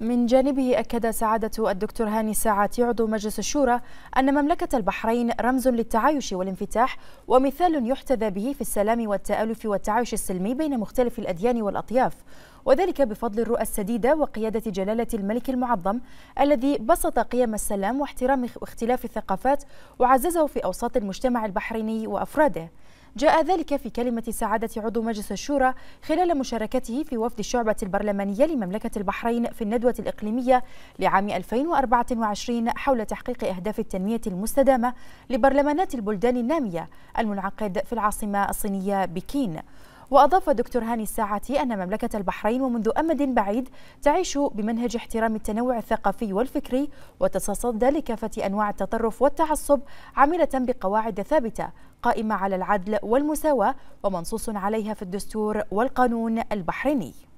من جانبه أكد سعادة الدكتور هاني ساعاتي عضو مجلس الشورى أن مملكة البحرين رمز للتعايش والانفتاح ومثال يحتذى به في السلام والتآلف والتعايش السلمي بين مختلف الأديان والأطياف وذلك بفضل الرؤى السديدة وقيادة جلالة الملك المعظم الذي بسط قيم السلام واحترام اختلاف الثقافات وعززه في أوساط المجتمع البحريني وأفراده جاء ذلك في كلمة سعادة عضو مجلس الشورى خلال مشاركته في وفد الشعبة البرلمانية لمملكة البحرين في الندوة الإقليمية لعام 2024 حول تحقيق أهداف التنمية المستدامة لبرلمانات البلدان النامية المنعقد في العاصمة الصينية بكين وأضاف دكتور هاني الساعتي أن مملكة البحرين ومنذ أمد بعيد تعيش بمنهج احترام التنوع الثقافي والفكري وتتصدى لكافة أنواع التطرف والتعصب عاملة بقواعد ثابتة قائمة على العدل والمساواة ومنصوص عليها في الدستور والقانون البحريني